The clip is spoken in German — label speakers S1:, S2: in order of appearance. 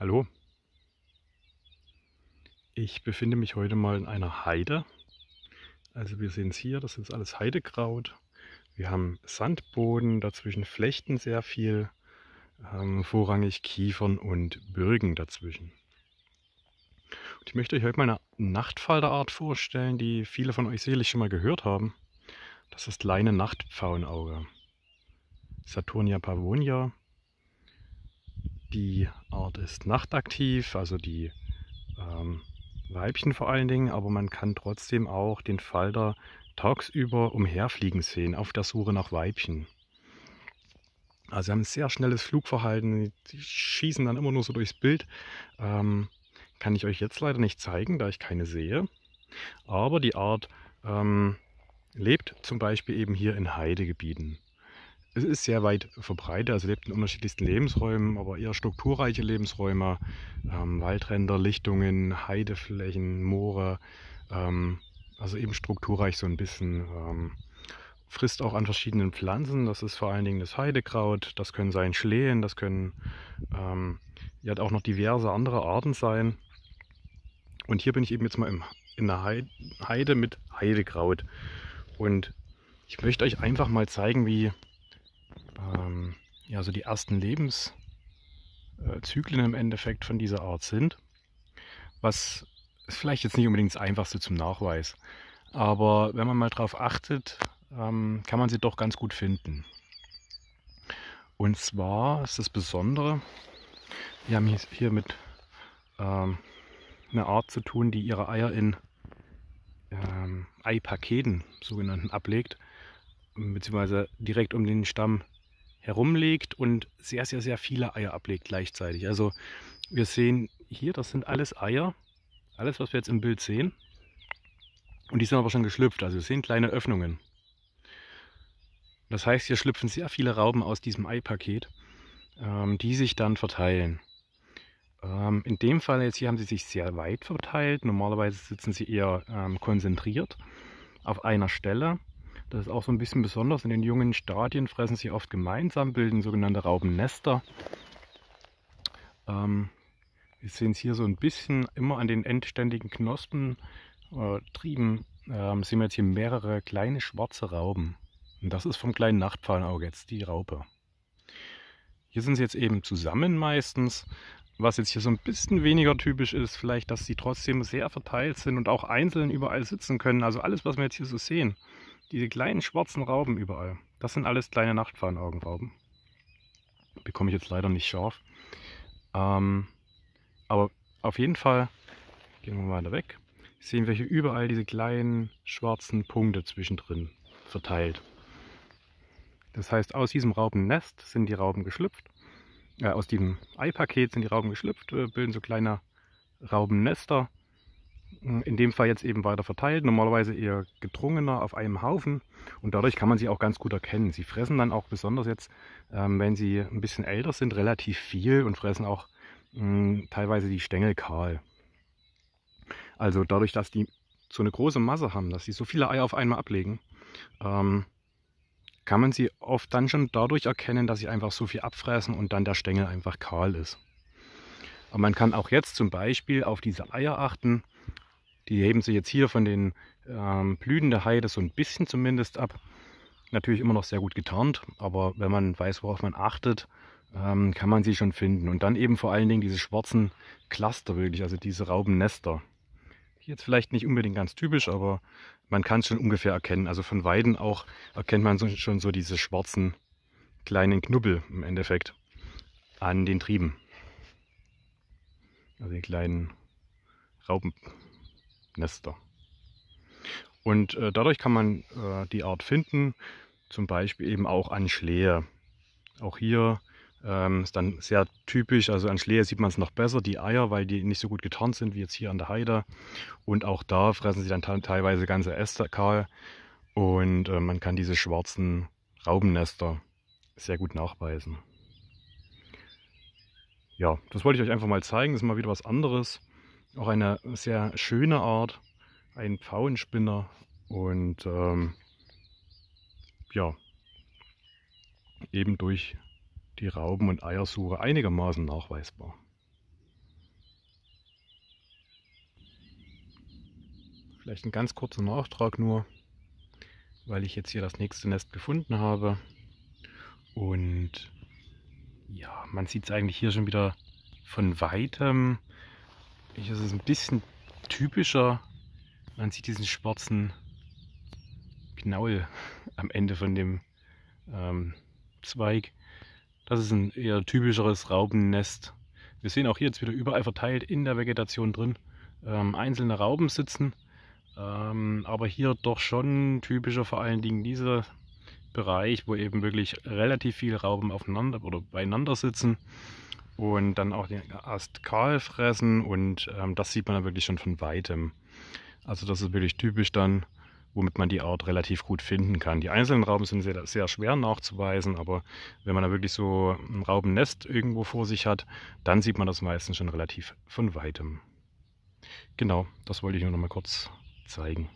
S1: Hallo. Ich befinde mich heute mal in einer Heide. Also wir sehen es hier, das ist alles Heidekraut. Wir haben Sandboden, dazwischen Flechten sehr viel, ähm, vorrangig Kiefern und Birken dazwischen. Und ich möchte euch heute mal eine Nachtfalterart vorstellen, die viele von euch sicherlich schon mal gehört haben. Das ist Leine Nachtpfauenauge. Saturnia pavonia die Art ist nachtaktiv, also die ähm, Weibchen vor allen Dingen, aber man kann trotzdem auch den Falter tagsüber umherfliegen sehen, auf der Suche nach Weibchen. Also sie haben ein sehr schnelles Flugverhalten, die schießen dann immer nur so durchs Bild. Ähm, kann ich euch jetzt leider nicht zeigen, da ich keine sehe. Aber die Art ähm, lebt zum Beispiel eben hier in Heidegebieten es ist sehr weit verbreitet, also lebt in unterschiedlichsten Lebensräumen, aber eher strukturreiche Lebensräume, ähm, Waldränder, Lichtungen, Heideflächen, Moore, ähm, also eben strukturreich so ein bisschen. Ähm, frisst auch an verschiedenen Pflanzen, das ist vor allen Dingen das Heidekraut, das können sein Schlehen, das können ähm, ja auch noch diverse andere Arten sein. Und hier bin ich eben jetzt mal im, in der Heide mit Heidekraut und ich möchte euch einfach mal zeigen, wie ähm, ja, so die ersten Lebenszyklen im Endeffekt von dieser Art sind. Was ist vielleicht jetzt nicht unbedingt das Einfachste zum Nachweis, aber wenn man mal drauf achtet, ähm, kann man sie doch ganz gut finden. Und zwar ist das Besondere, wir haben hier mit ähm, einer Art zu tun, die ihre Eier in ähm, Eipaketen, sogenannten, ablegt, beziehungsweise direkt um den Stamm herumlegt und sehr, sehr, sehr viele Eier ablegt gleichzeitig. Also wir sehen hier, das sind alles Eier, alles was wir jetzt im Bild sehen. Und die sind aber schon geschlüpft, also wir sehen kleine Öffnungen. Das heißt, hier schlüpfen sehr viele Rauben aus diesem Eipaket, ähm, die sich dann verteilen. Ähm, in dem Fall jetzt hier haben sie sich sehr weit verteilt. Normalerweise sitzen sie eher ähm, konzentriert auf einer Stelle. Das ist auch so ein bisschen besonders. In den jungen Stadien fressen sie oft gemeinsam, bilden sogenannte Raubennester. Ähm, wir sehen es hier so ein bisschen immer an den endständigen Knospen, äh, Trieben, ähm, sehen wir jetzt hier mehrere kleine schwarze Rauben. Und das ist vom kleinen Nachtpfauenauge jetzt die Raupe. Hier sind sie jetzt eben zusammen meistens. Was jetzt hier so ein bisschen weniger typisch ist, vielleicht, dass sie trotzdem sehr verteilt sind und auch einzeln überall sitzen können. Also alles, was wir jetzt hier so sehen, diese kleinen schwarzen Rauben überall, das sind alles kleine Nachtfahnenaugenrauben. Bekomme ich jetzt leider nicht scharf. Ähm, aber auf jeden Fall, gehen wir mal weiter weg, sehen wir hier überall diese kleinen schwarzen Punkte zwischendrin verteilt. Das heißt, aus diesem Raubennest sind die Rauben geschlüpft. Äh, aus diesem Eipaket sind die Rauben geschlüpft, bilden so kleine Raubennester in dem Fall jetzt eben weiter verteilt, normalerweise eher gedrungener auf einem Haufen und dadurch kann man sie auch ganz gut erkennen. Sie fressen dann auch besonders jetzt, ähm, wenn sie ein bisschen älter sind, relativ viel und fressen auch teilweise die Stängel kahl. Also dadurch, dass die so eine große Masse haben, dass sie so viele Eier auf einmal ablegen, ähm, kann man sie oft dann schon dadurch erkennen, dass sie einfach so viel abfressen und dann der Stängel einfach kahl ist. Aber man kann auch jetzt zum Beispiel auf diese Eier achten, die heben sich jetzt hier von den ähm, Blüten der Heide so ein bisschen zumindest ab. Natürlich immer noch sehr gut getarnt, aber wenn man weiß, worauf man achtet, ähm, kann man sie schon finden. Und dann eben vor allen Dingen diese schwarzen Cluster wirklich, also diese Raubennester. Jetzt vielleicht nicht unbedingt ganz typisch, aber man kann es schon ungefähr erkennen. Also von Weiden auch erkennt man so, schon so diese schwarzen kleinen Knubbel im Endeffekt an den Trieben. Also die kleinen Raupen. Nester. Und äh, dadurch kann man äh, die Art finden, zum Beispiel eben auch an Schlehe. Auch hier ähm, ist dann sehr typisch, also an Schlehe sieht man es noch besser, die Eier, weil die nicht so gut getarnt sind wie jetzt hier an der Heide. Und auch da fressen sie dann teilweise ganze Äste kahl und äh, man kann diese schwarzen Raubennester sehr gut nachweisen. Ja, das wollte ich euch einfach mal zeigen, das ist mal wieder was anderes. Auch eine sehr schöne Art, ein Pfauenspinner. Und ähm, ja, eben durch die Rauben- und Eiersuche einigermaßen nachweisbar. Vielleicht ein ganz kurzer Nachtrag nur, weil ich jetzt hier das nächste Nest gefunden habe. Und ja, man sieht es eigentlich hier schon wieder von weitem. Hier ist es ein bisschen typischer. Man sieht diesen schwarzen Knaul am Ende von dem ähm, Zweig. Das ist ein eher typischeres Raubennest. Wir sehen auch hier jetzt wieder überall verteilt in der Vegetation drin ähm, einzelne Rauben sitzen. Ähm, aber hier doch schon typischer vor allen Dingen dieser Bereich, wo eben wirklich relativ viele Rauben aufeinander oder beieinander sitzen und dann auch den Ast fressen und ähm, das sieht man dann wirklich schon von weitem. Also das ist wirklich typisch dann, womit man die Art relativ gut finden kann. Die einzelnen Rauben sind sehr, sehr schwer nachzuweisen, aber wenn man da wirklich so ein Raubennest irgendwo vor sich hat, dann sieht man das meistens schon relativ von weitem. Genau, das wollte ich nur noch mal kurz zeigen.